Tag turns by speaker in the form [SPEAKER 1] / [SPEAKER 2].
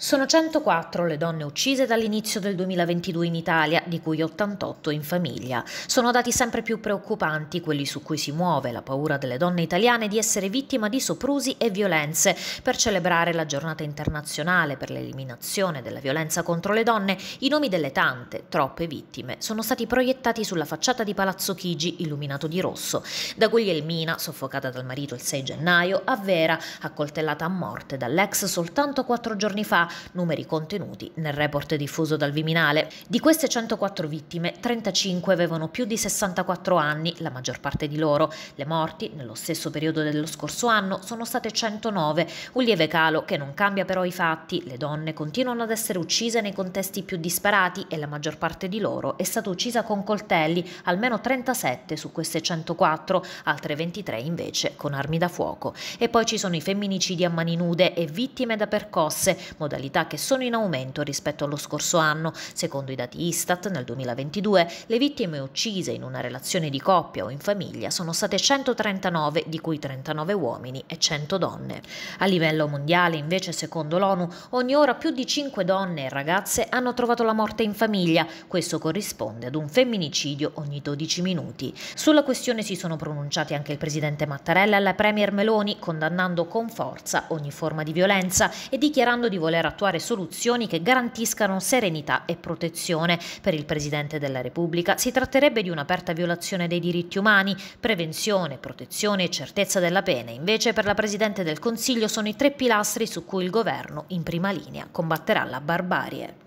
[SPEAKER 1] Sono 104 le donne uccise dall'inizio del 2022 in Italia, di cui 88 in famiglia. Sono dati sempre più preoccupanti quelli su cui si muove la paura delle donne italiane di essere vittima di soprusi e violenze. Per celebrare la giornata internazionale per l'eliminazione della violenza contro le donne, i nomi delle tante, troppe vittime sono stati proiettati sulla facciata di Palazzo Chigi, illuminato di rosso. Da Guglielmina, soffocata dal marito il 6 gennaio, a Vera, accoltellata a morte dall'ex soltanto quattro giorni fa, numeri contenuti nel report diffuso dal Viminale. Di queste 104 vittime, 35 avevano più di 64 anni, la maggior parte di loro. Le morti, nello stesso periodo dello scorso anno, sono state 109, un lieve calo che non cambia però i fatti. Le donne continuano ad essere uccise nei contesti più disparati e la maggior parte di loro è stata uccisa con coltelli, almeno 37 su queste 104, altre 23 invece con armi da fuoco. E poi ci sono i femminicidi a mani nude e vittime da percosse, modalità modalità che sono in aumento rispetto allo scorso anno. Secondo i dati Istat, nel 2022 le vittime uccise in una relazione di coppia o in famiglia sono state 139, di cui 39 uomini e 100 donne. A livello mondiale, invece, secondo l'ONU, ogni ora più di 5 donne e ragazze hanno trovato la morte in famiglia. Questo corrisponde ad un femminicidio ogni 12 minuti. Sulla questione si sono pronunciati anche il presidente Mattarella e la premier Meloni, condannando con forza ogni forma di violenza e dichiarando di voler attuare soluzioni che garantiscano serenità e protezione. Per il Presidente della Repubblica si tratterebbe di un'aperta violazione dei diritti umani, prevenzione, protezione e certezza della pena. Invece per la Presidente del Consiglio sono i tre pilastri su cui il governo, in prima linea, combatterà la barbarie.